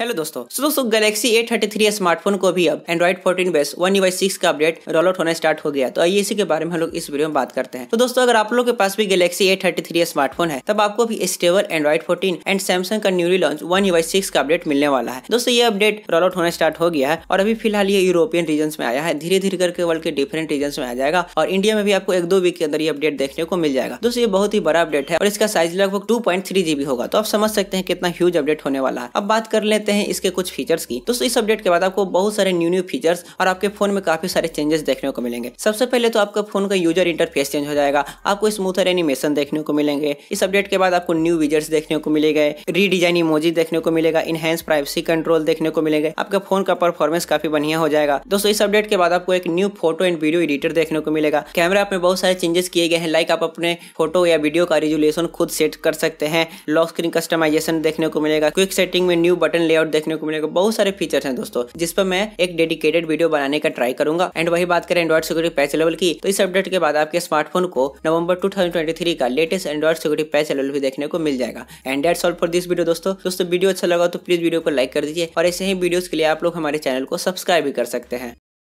hello दोस्तों so दोस्तों Galaxy A thirty three smartphone को भी अब Android fourteen base One UI six का अपडेट रोल आउट होना स्टार्ट हो गया तो आइए इसी के बारे में हम लोग इस वीडियो में बात करते हैं तो दोस्तों अगर आप लोग के पास भी Galaxy A thirty three smartphone है तब आपको भी stable Android fourteen and Samsung का newly launch One UI six का अपडेट मिलने वाला है दोस्तों ये अपडेट रोल आउट होना स्टार्ट हो गया है और अभी फिलहाल ये यूरोपियन रीजन में आया है धीरे धीरे करके वर्ल्ड के डिफरेंट रीजन में आ जाएगा और इंडिया में भी आपको एक दो वीक के अंदर ये अपडेट देखने को मिल जाएगा दोस्तों ये बहुत ही बड़ा अपडेट है और इसका साइज लगभग टू पॉइंट थ्री जीबी होगा तो आप समझ सकते हैं कितना ह्यूज अपडेट होने वाला है अब बात कर लेते लेते हैं इसके कुछ फीचर्स की दोस्तों इस अपडेट के बाद आपको बहुत सारे न्यू न्यू फीचर्स और आपके फोन में काफी सारे चेंजेस देखने को मिलेंगे सबसे पहले तो आपका फोन का यूजर इंटरफेस चेंज हो जाएगा आपको स्मूथर एनिमेशन देखने को मिलेंगे इस अपडेट के बाद आपको न्यू विजर्स देखने को मिलेगा रीडिजाइन इमोजी देखने को मिलेगा इनहेंस प्राइवेसी कंट्रोल देखने को मिलेगा आपका फोन का परफॉर्मेंस काफी बढ़िया हो जाएगा दोस्तों इस अपडेट के बाद आपको एक new photo and video editor देखने को मिलेगा कैमरा आप में बहुत सारे चेंजेस किए गए हैं लाइक आप अपने फोटो या वीडियो का रेजुलेशन खुद सेट कर सकते हैं लॉक स्क्रीन कस्टमाइजेशन देखने को मिलेगा क्विक सेटिंग में न्यू बटन लेआउट देखने को मिलेगा बहुत सारे फीचर्स हैं दोस्तों जिस पर मैं एक डेडिकेटेड वीडियो बनाने का ट्राई करूंगा एंड वही बात करें एंड्रॉइड सिक्योरिटी पैच लेवल की तो इस अपडेट के बाद आपके स्मार्टफोन को नवंबर टू का latest Android security patch level भी देखने को मिल जाएगा and at solve for this video दोस्तों दोस्तों वीडियो अच्छा लगा तो प्लीज वीडियो को लाइक कर दीजिए और ऐसे ही वीडियो के लिए आप लोग हमारे चैनल को सब्सक्राइब भी कर सकते हैं